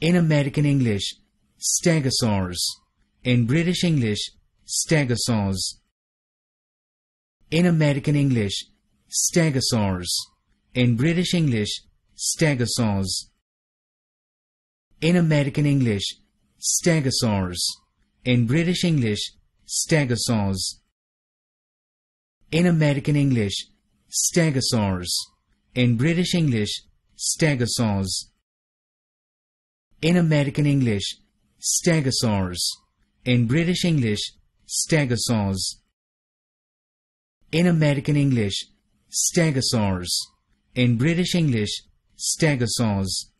In American English, stegosaurs. In British English, stegosaurs. In American English, stegosaurs. In British English, stegosaurs. In American English, stegosaurs. In British English, stegosaurs. In American English, stegosaurs. In British English, stegosaurs. In American English, stegosaurs. In British English, stegosaurs. In American English, stegosaurs. In British English, stegosaurs.